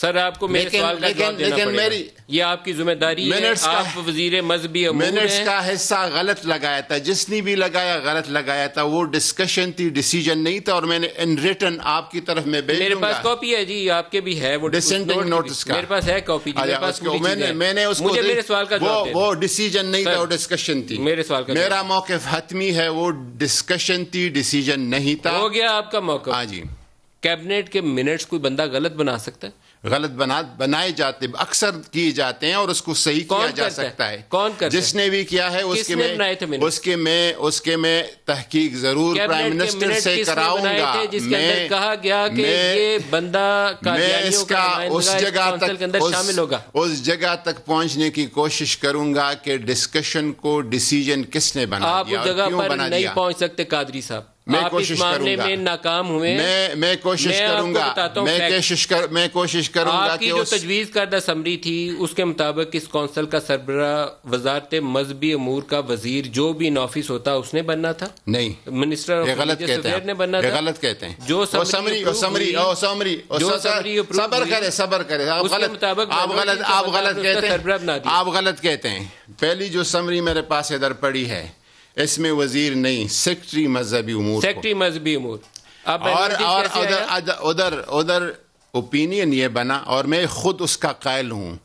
Sir आपको मेरे सवाल का देना लेकिन मेरी ये आपकी जिम्मेदारी है आप वजीर मजहबी मिनट्स का हिस्सा गलत लगाया था जिसने भी लगाया गलत लगाया था वो डिस्कशन थी डिसीजन नहीं था और मैंने इन रिटर्न आपकी तरफ में भेज मेरे पास कॉपी है जी आपके भी है वो डिसेंटिंग नोटिस का मेरे पास है कॉपी मेरे अच्छा, पास मैंने मैंने उसको मुझे मेरे सवाल का वो वो डिसीजन नहीं था वो डिस्कशन थी मेरे सवाल का मेरा मौके हतमी है वो डिस्कशन थी डिसीजन नहीं था हो गया आपका मौका हाँ जी कैबिनेट के मिनट्स कोई बंदा गलत बना सकता है गलत बना बनाए जाते अक्सर किए जाते हैं और उसको सही किया जा सकता है, है। कौन कर जिसने भी किया है उसके में उसके में उसके में तहकीक जरूर प्राइम मिनिस्टर से कराऊंगा मैं कहा गया कि ये बंदा मैं इसका उस जगह तक शामिल होगा उस जगह तक पहुंचने की कोशिश करूंगा कि डिस्कशन को डिसीजन किसने बना आप जगह पर नहीं पहुंच सकते कादरी साहब मैं कोशिश करूंगा में नाकाम हुए मैं मैं कोशिश करूंगा मैं कोशिश कर मैं कोशिश करूंगा आपकी जो उस... तजवीज़ करदा समरी थी उसके मुताबिक इस कौंसल का सरबरा वजारत मजहबी अमूर का वजीर जो भी इन ऑफिस होता उसने बनना था नहीं मिनिस्टर गलत कहते हैं ने बनना था गलत कहते हैं जो समरी समरी समरी जो समरी सबर करे सबर करे आप गलत मुताबिक आप गलत आप गलत कहते हैं आप गलत कहते हैं पहली जो समरी मेरे पास इधर पड़ी है इसमें वजीर नहीं सेक्रेटरी मजहबी उमूर सेक्रेटरी मजहबी उमूर अब और और उधर उधर उधर ओपिनियन ये बना और मैं खुद उसका कायल हूँ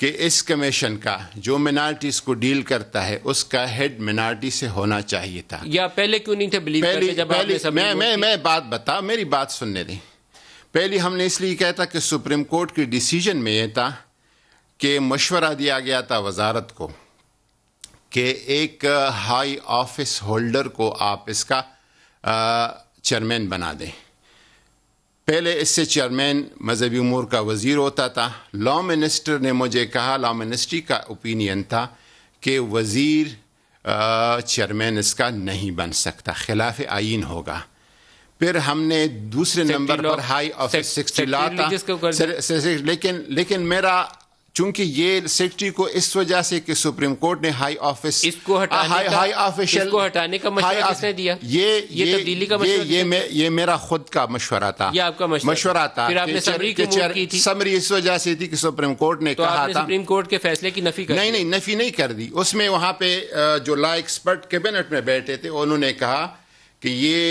कि इस कमीशन का जो मिनार्टीज को डील करता है उसका हेड मिनार्टी से होना चाहिए था या पहले क्यों नहीं थे बिलीव पहले, जब सब मैं मैं मैं बात बता मेरी बात सुनने दें पहले हमने इसलिए कहा था कि सुप्रीम कोर्ट के डिसीजन में यह था कि मशवरा दिया गया था वजारत को कि एक हाई ऑफिस होल्डर को आप इसका चेयरमैन बना दें पहले इससे चेयरमैन मजहबी उमूर का वजीर होता था लॉ मिनिस्टर ने मुझे कहा लॉ मिनिस्ट्री का ओपिनियन था कि वज़ीर चेयरमैन इसका नहीं बन सकता खिलाफ आइन होगा फिर हमने दूसरे नंबर पर हाई ऑफिस सिक्सटी लॉ था लेकिन लेकिन मेरा चूंकि ये सेक्रेटरी को इस वजह से कि सुप्रीम कोर्ट ने हाई ऑफिस इसको हटाने हाई, का, हाई ऑफिशियल हटाने का मशवरा किसने दिया ये ये तब्दीली का ये ये, मे, ये मेरा खुद का मशवरा था ये आपका मशवरा था फिर आपने समरी की की थी समरी इस वजह से थी कि सुप्रीम कोर्ट ने तो कहा था सुप्रीम कोर्ट के फैसले की नफी नहीं नहीं नफी नहीं कर दी उसमें वहां पे जो लॉ एक्सपर्ट कैबिनेट में बैठे थे उन्होंने कहा कि ये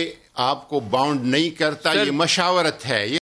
आपको बाउंड नहीं करता ये मशावरत है